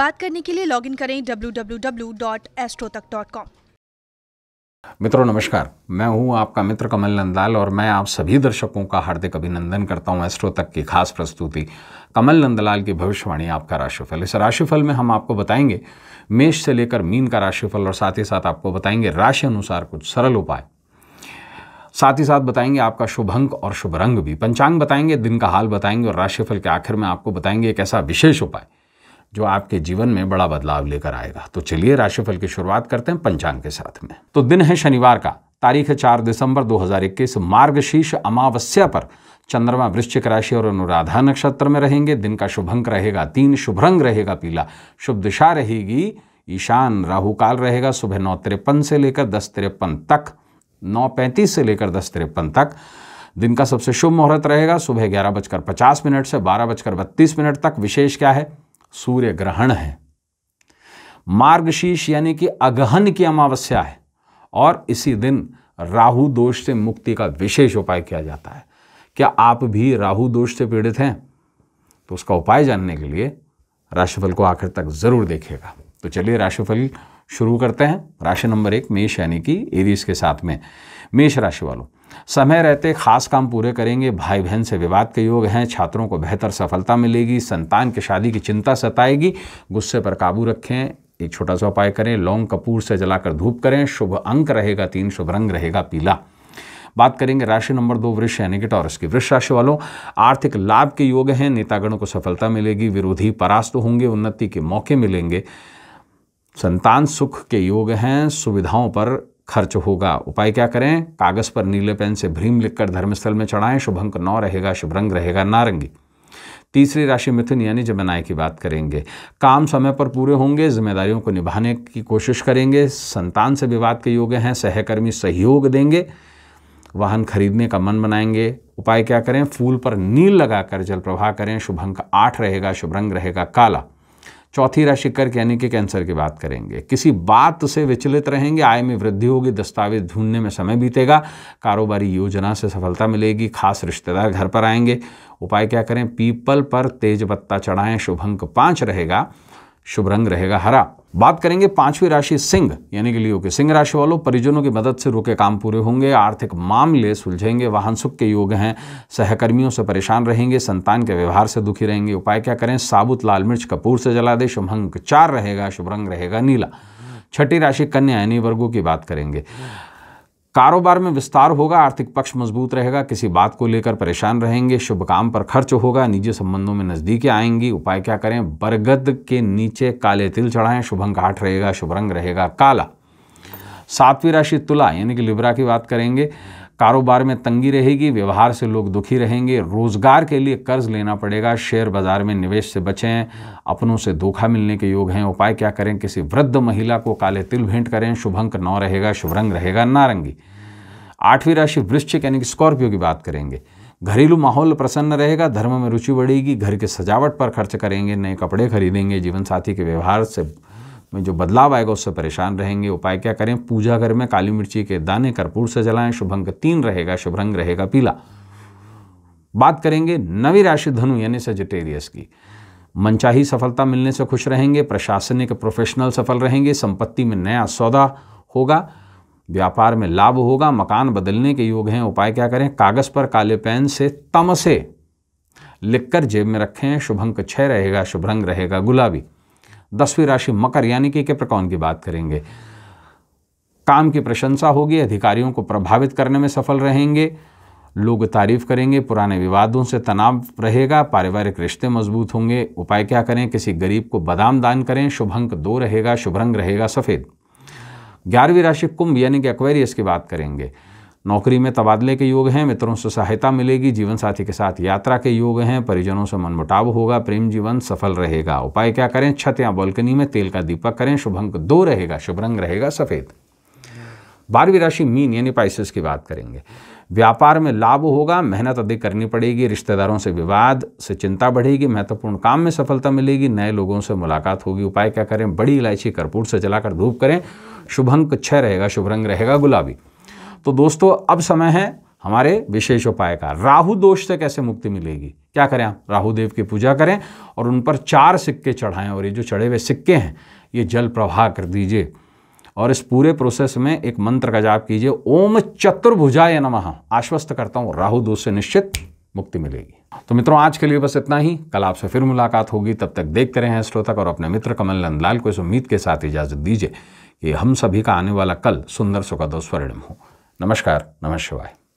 बात करने के लिए लॉगिन करें www.astrotak.com मित्रों नमस्कार मैं हूं आपका मित्र कमल नंदाल और मैं आप सभी दर्शकों का हार्दिक अभिनंदन करता हूं एस्ट्रो तक की खास प्रस्तुति कमल नंदलाल की भविष्यवाणी आपका राशिफल इस राशिफल में हम आपको बताएंगे मेष से लेकर मीन का राशिफल और साथ ही साथ आपको बताएंगे राशि अनुसार कुछ सरल उपाय साथ ही साथ बताएंगे आपका शुभ अंक और शुभ रंग भी पंचांग बताएंगे दिन का हाल बताएंगे और राशिफल के आखिर में आपको बताएंगे एक ऐसा विशेष उपाय जो आपके जीवन में बड़ा बदलाव लेकर आएगा तो चलिए राशिफल की शुरुआत करते हैं पंचांग के साथ में तो दिन है शनिवार का तारीख है चार दिसंबर 2021 मार्गशीर्ष अमावस्या पर चंद्रमा वृश्चिक राशि और अनुराधा नक्षत्र में रहेंगे दिन का शुभ अंक रहेगा तीन शुभ रंग रहेगा पीला शुभ दिशा रहेगी ईशान राहु काल रहेगा सुबह नौ तिरपन से लेकर दस तिरपन तक नौ पैंतीस से लेकर दस तिरपन तक दिन का सबसे शुभ मुहूर्त रहेगा सुबह ग्यारह बजकर पचास मिनट से बारह बजकर बत्तीस मिनट तक विशेष क्या है सूर्य ग्रहण है मार्गशीर्ष यानी कि अगहन की अमावस्या है और इसी दिन राहु दोष से मुक्ति का विशेष उपाय किया जाता है क्या आप भी राहु दोष से पीड़ित हैं तो उसका उपाय जानने के लिए राशिफल को आखिर तक ज़रूर देखिएगा तो चलिए राशिफल शुरू करते हैं राशि नंबर एक मेष यानी कि एरीज के साथ में मेष राशि वालों समय रहते खास काम पूरे करेंगे भाई बहन से विवाद के योग हैं छात्रों को बेहतर सफलता मिलेगी संतान की शादी की चिंता सताएगी गुस्से पर काबू रखें एक छोटा सा उपाय करें लौंग कपूर से जलाकर धूप करें शुभ अंक रहेगा तीन शुभ रंग रहेगा पीला बात करेंगे राशि नंबर दो वृक्ष यानी कि टॉरस की वृक्ष राशि वालों आर्थिक लाभ के योग हैं नेतागणों को सफलता मिलेगी विरोधी परास्त होंगे उन्नति के मौके मिलेंगे संतान सुख के योग हैं सुविधाओं पर खर्च होगा उपाय क्या करें कागज़ पर नीले पेन से भ्रीम लिखकर धर्मस्थल में चढ़ाएं शुभ अंक नौ रहेगा शुभ रंग रहेगा नारंगी तीसरी राशि मिथुन यानी जमनाय की बात करेंगे काम समय पर पूरे होंगे जिम्मेदारियों को निभाने की कोशिश करेंगे संतान से विवाद के योग हैं सहकर्मी सहयोग देंगे वाहन खरीदने का मन बनाएंगे उपाय क्या करें फूल पर नील लगाकर जल प्रवाह करें शुभ अंक आठ रहेगा शुभ रंग रहेगा काला चौथी राशि कर्क यानी कि कैंसर की बात करेंगे किसी बात से विचलित रहेंगे आय में वृद्धि होगी दस्तावेज ढूंढने में समय बीतेगा कारोबारी योजना से सफलता मिलेगी खास रिश्तेदार घर पर आएंगे उपाय क्या करें पीपल पर तेज पत्ता चढ़ाएं शुभ अंक पाँच रहेगा शुभ रंग रहेगा हरा बात करेंगे पांचवी राशि सिंह यानी कि लियो के सिंह राशि वालों परिजनों की मदद से रुके काम पूरे होंगे आर्थिक मामले सुलझेंगे वाहन सुख के योग हैं सहकर्मियों से परेशान रहेंगे संतान के व्यवहार से दुखी रहेंगे उपाय क्या करें साबुत लाल मिर्च कपूर से जला दे शुभ अंक चार रहेगा शुभ रंग रहेगा नीला छठी राशि कन्या यानी वर्गों की बात करेंगे कारोबार में विस्तार होगा आर्थिक पक्ष मजबूत रहेगा किसी बात को लेकर परेशान रहेंगे शुभ काम पर खर्च होगा निजी संबंधों में नज़दीकी आएंगी उपाय क्या करें बरगद के नीचे काले तिल चढ़ाएं शुभ अंक आठ रहेगा शुभ रंग रहेगा काला सातवीं राशि तुला यानी कि लिब्रा की बात करेंगे कारोबार में तंगी रहेगी व्यवहार से लोग दुखी रहेंगे रोज़गार के लिए कर्ज लेना पड़ेगा शेयर बाज़ार में निवेश से बचें अपनों से धोखा मिलने के योग हैं उपाय क्या करें किसी वृद्ध महिला को काले तिल भेंट करें शुभ अंक नौ रहेगा शुभ रंग रहेगा नारंगी आठवीं राशि वृश्चिक यानी कि स्कॉर्पियो की बात करेंगे घरेलू माहौल प्रसन्न रहेगा धर्म में रुचि बढ़ेगी घर के सजावट पर खर्च करेंगे नए कपड़े खरीदेंगे जीवन साथी के व्यवहार से में जो बदलाव आएगा उससे परेशान रहेंगे उपाय क्या करें पूजा घर में काली मिर्ची के दाने कर्पूर से जलाएं शुभ अंक तीन रहेगा शुभ रंग रहेगा पीला बात करेंगे नवी राशि धनु यानी सजिटेरियस की मनचाही सफलता मिलने से खुश रहेंगे प्रशासनिक प्रोफेशनल सफल रहेंगे संपत्ति में नया सौदा होगा व्यापार में लाभ होगा मकान बदलने के योग हैं उपाय क्या करें कागज़ पर काले पेन से तमसे लिखकर जेब में रखें शुभ अंक रहेगा शुभ रंग रहेगा गुलाबी दसवीं राशि मकर यानी कि कैप्रिकॉन की बात करेंगे काम की प्रशंसा होगी अधिकारियों को प्रभावित करने में सफल रहेंगे लोग तारीफ करेंगे पुराने विवादों से तनाव रहेगा पारिवारिक रिश्ते मजबूत होंगे उपाय क्या करें किसी गरीब को बादाम दान करें शुभ अंक दो रहेगा शुभ रंग रहेगा सफ़ेद ग्यारहवीं राशि कुंभ यानी कि अक्वेरियस की बात करेंगे नौकरी में तबादले के योग हैं मित्रों से सहायता मिलेगी जीवन साथी के साथ यात्रा के योग हैं परिजनों से मनमुटाव होगा प्रेम जीवन सफल रहेगा उपाय क्या करें छत या बालकनी में तेल का दीपक करें शुभ अंक दो रहेगा शुभ रंग रहेगा सफ़ेद बारहवीं राशि मीन यानी पाइसिस की बात करेंगे व्यापार में लाभ होगा मेहनत अधिक करनी पड़ेगी रिश्तेदारों से विवाद से चिंता बढ़ेगी महत्वपूर्ण काम में सफलता मिलेगी नए लोगों से मुलाकात होगी उपाय क्या करें बड़ी इलायची कर्पूर से जलाकर धूप करें शुभ अंक छः रहेगा शुभ रंग रहेगा गुलाबी तो दोस्तों अब समय है हमारे विशेष उपाय का राहु दोष से कैसे मुक्ति मिलेगी क्या करें आप राहुदेव की पूजा करें और उन पर चार सिक्के चढ़ाएं और ये जो चढ़े हुए सिक्के हैं ये जल प्रवाह कर दीजिए और इस पूरे प्रोसेस में एक मंत्र का जाप कीजिए ओम चतुर्भुजाय नमः आश्वस्त करता हूँ राहु दोष से निश्चित मुक्ति मिलेगी तो मित्रों आज के लिए बस इतना ही कल आपसे फिर मुलाकात होगी तब तक देखते रहें हैं श्रोतक और अपने मित्र कमल नंदलाल को इस उम्मीद के साथ इजाज़त दीजिए कि हम सभी का आने वाला कल सुंदर सुखद स्वर्णिम हो नमस्कार नमः शिवाय